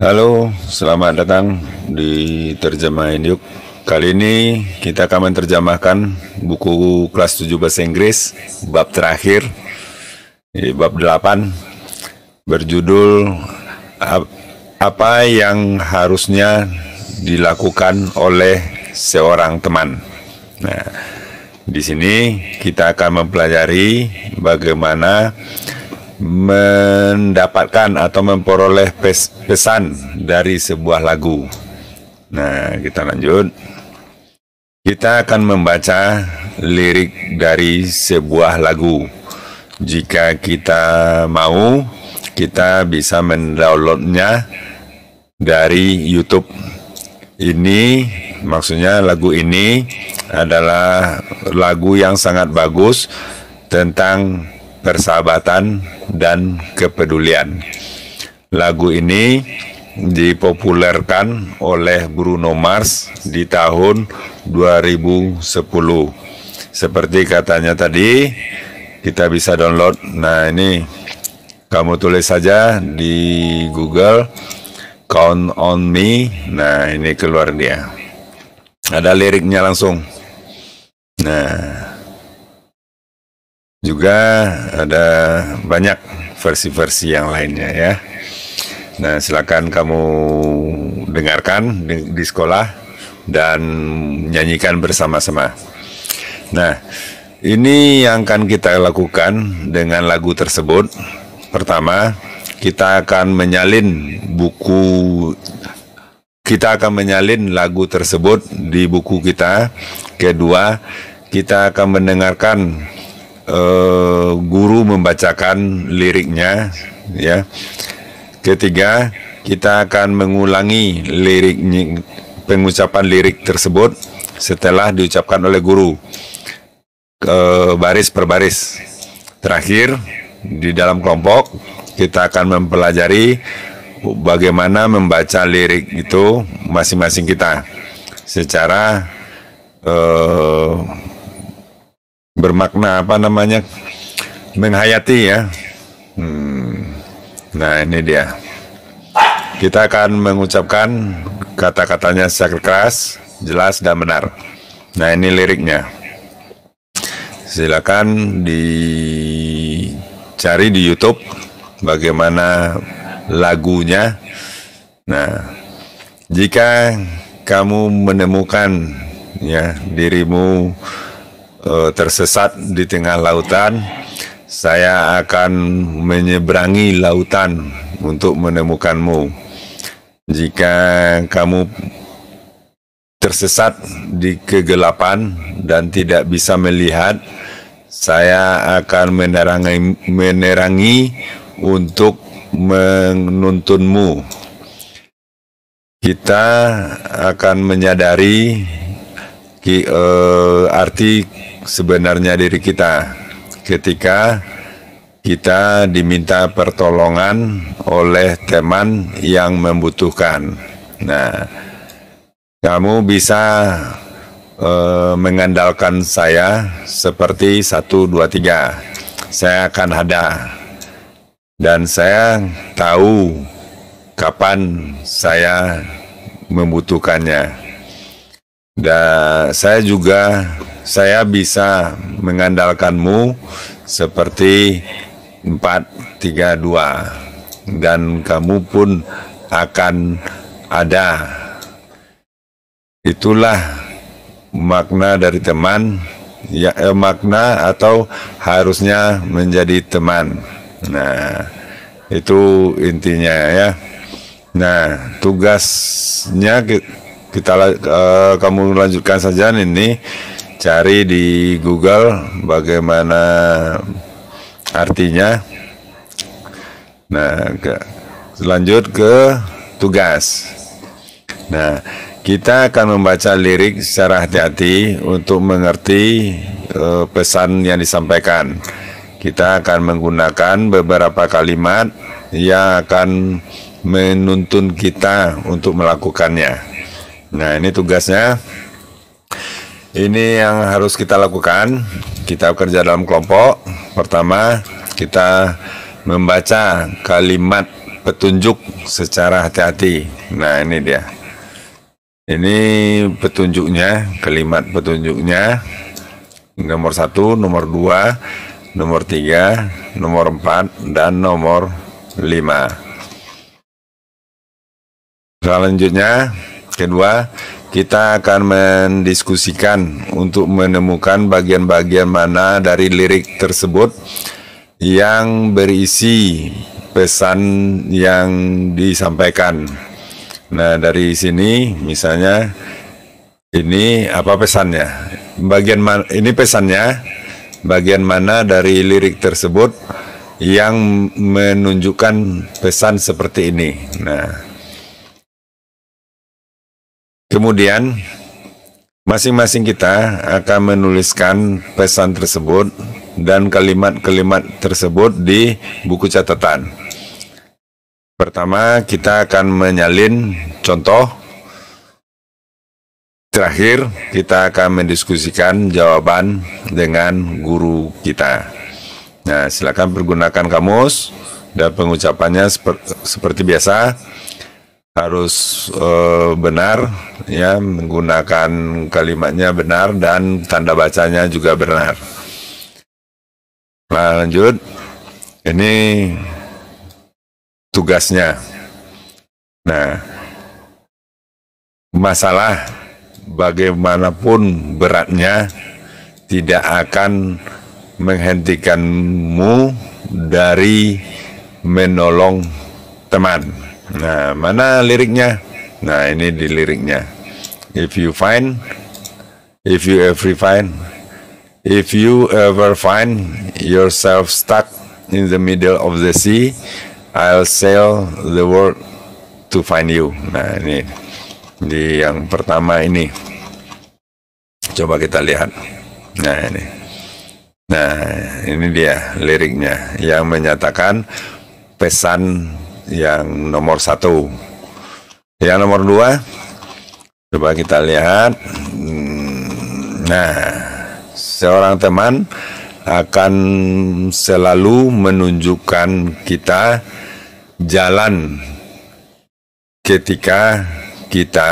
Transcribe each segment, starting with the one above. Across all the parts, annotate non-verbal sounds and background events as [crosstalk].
Halo, selamat datang di Terjemah Induk. Kali ini kita akan menerjemahkan buku kelas 7 bahasa Inggris, bab terakhir, di eh, bab 8, berjudul Apa yang harusnya dilakukan oleh seorang teman. Nah, di sini kita akan mempelajari bagaimana mendapatkan atau memperoleh pes pesan dari sebuah lagu. Nah, kita lanjut. Kita akan membaca lirik dari sebuah lagu. Jika kita mau, kita bisa mendownloadnya dari YouTube. Ini maksudnya lagu ini adalah lagu yang sangat bagus tentang persahabatan, dan kepedulian. Lagu ini dipopulerkan oleh Bruno Mars di tahun 2010. Seperti katanya tadi, kita bisa download. Nah, ini kamu tulis saja di Google Count on Me. Nah, ini keluar dia. Ada liriknya langsung. Nah, juga ada banyak versi-versi yang lainnya ya. Nah, silakan kamu dengarkan di, di sekolah dan nyanyikan bersama-sama. Nah, ini yang akan kita lakukan dengan lagu tersebut. Pertama, kita akan menyalin buku kita akan menyalin lagu tersebut di buku kita. Kedua, kita akan mendengarkan Eh, guru membacakan liriknya ya. Ketiga, kita akan mengulangi lirik pengucapan lirik tersebut setelah diucapkan oleh guru e, baris per baris. Terakhir di dalam kelompok kita akan mempelajari bagaimana membaca lirik itu masing-masing kita secara eh, bermakna apa namanya menghayati ya. Hmm. Nah ini dia. Kita akan mengucapkan kata-katanya secara keras, jelas dan benar. Nah ini liriknya. Silakan dicari di YouTube bagaimana lagunya. Nah, jika kamu menemukan ya dirimu uh, tersesat di tengah lautan, saya akan menyeberangi lautan untuk menemukanmu. Jika kamu tersesat di kegelapan dan tidak bisa melihat, saya akan menerangi, menerangi untuk menuntunmu. Kita akan menyadari ki, uh, arti sebenarnya diri kita ketika kita diminta pertolongan oleh teman yang membutuhkan. Nah, kamu bisa e, mengandalkan saya seperti satu dua tiga. Saya akan ada dan saya tahu kapan saya membutuhkannya. Dan saya juga saya bisa mengandalkanmu seperti 432 dan kamu pun akan ada. Itulah makna dari teman ya eh, makna atau harusnya menjadi teman. Nah, itu intinya ya. Nah, tugasnya kita, kita eh, kamu lanjutkan saja ini cari di Google bagaimana artinya. Nah, ke, lanjut ke tugas. Nah, kita akan membaca lirik secara hati-hati untuk mengerti uh, pesan yang disampaikan. Kita akan menggunakan beberapa kalimat yang akan menuntun kita untuk melakukannya. Nah, ini tugasnya. Ini yang harus kita lakukan. Kita kerja dalam kelompok. Pertama, kita membaca kalimat petunjuk secara hati-hati. Nah, ini dia. Ini petunjuknya, kalimat petunjuknya. Nomor satu, nomor dua, nomor tiga, nomor empat, dan nomor lima. Selanjutnya, Kedua, kita akan mendiskusikan untuk menemukan bagian-bagian mana dari lirik tersebut yang berisi pesan yang disampaikan. Nah, dari sini misalnya ini apa pesannya? Bagian mana ini pesannya? Bagian mana dari lirik tersebut yang menunjukkan pesan seperti ini. Nah, Kemudian masing-masing kita akan menuliskan pesan tersebut dan kalimat-kalimat tersebut di buku catatan. Pertama, kita akan menyalin contoh. Terakhir, kita akan mendiskusikan jawaban dengan guru kita. Nah, silakan pergunakan kamus dan pengucapannya seperti, biasa harus eh, benar ya menggunakan kalimatnya benar dan tanda bacanya juga benar. Nah, lanjut. Ini tugasnya. Nah, masalah bagaimanapun beratnya tidak akan menghentikanmu dari menolong teman. Nah, mana liriknya? Nah, ini di liriknya. If you find, if you ever find, if you ever find yourself stuck in the middle of the sea, I'll sail the world to find you. Nah ini di yang pertama ini. Coba kita lihat. Nah ini. Nah ini dia liriknya yang menyatakan pesan yang nomor satu. Yang nomor dua, Coba kita lihat. Nah, seorang teman akan selalu menunjukkan kita jalan ketika kita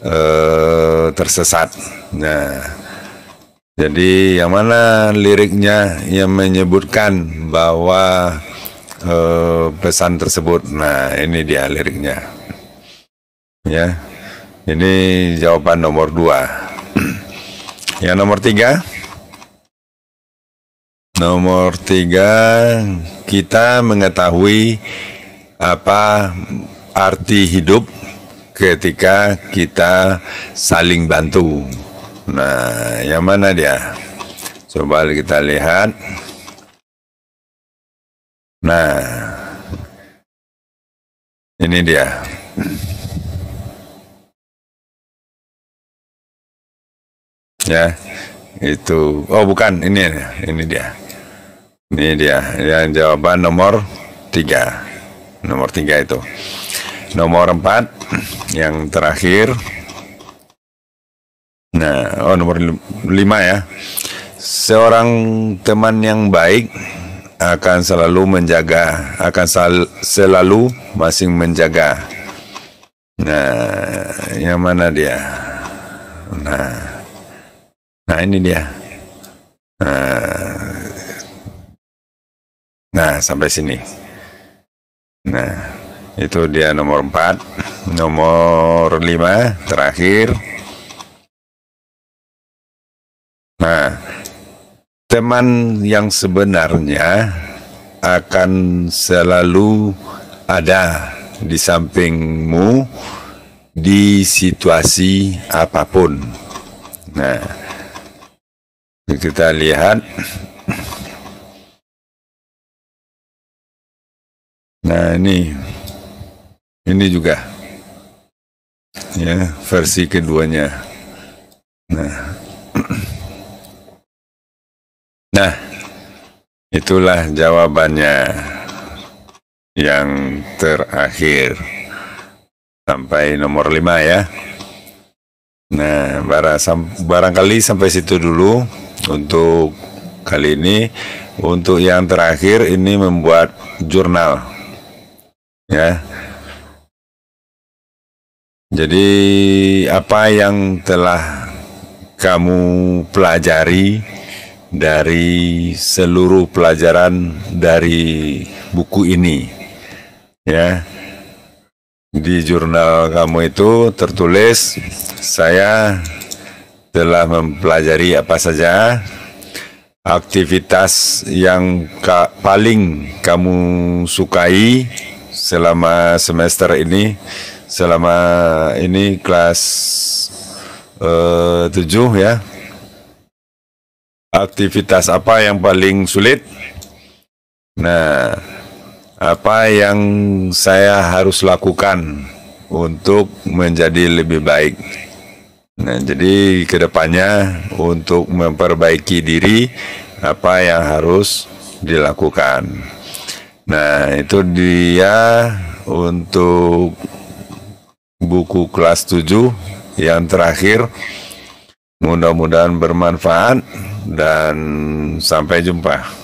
eh, tersesat. Nah, jadi yang mana liriknya yang menyebutkan bahwa eh, pesan tersebut. Nah, ini dia liriknya. Ya. Ini jawaban nomor dua. [clears throat] Yang nomor tiga, nomor tiga kita mengetahui apa arti hidup ketika kita saling bantu. Nah, yang mana dia? Coba kita lihat. Nah, ini dia. [clears throat] ya itu oh bukan ini ini dia ini dia yang jawaban nomor tiga nomor tiga itu nomor empat yang terakhir nah oh nomor lima ya seorang teman yang baik akan selalu menjaga akan sel selalu masing menjaga nah yang mana dia nah Nah ini dia. Nah, nah, sampai sini. Nah itu dia nomor 4. Nomor 5 terakhir. Nah teman yang sebenarnya akan selalu ada di sampingmu di situasi apapun. Nah, kita lihat nah ini ini juga ya versi keduanya nah nah itulah jawabannya yang terakhir sampai nomor 5 ya nah barang, barangkali sampai situ dulu untuk kali ini untuk yang terakhir ini membuat jurnal ya jadi apa yang telah kamu pelajari dari seluruh pelajaran dari buku ini ya di jurnal kamu itu tertulis saya telah mempelajari apa saja aktivitas yang ka paling kamu sukai selama semester ini selama ini kelas eh, tujuh ya aktivitas apa yang paling sulit nah apa yang saya harus lakukan untuk menjadi lebih baik Nah, jadi kedepannya untuk memperbaiki diri apa yang harus dilakukan. Nah, itu dia untuk buku kelas 7 yang terakhir. Mudah-mudahan bermanfaat dan sampai jumpa.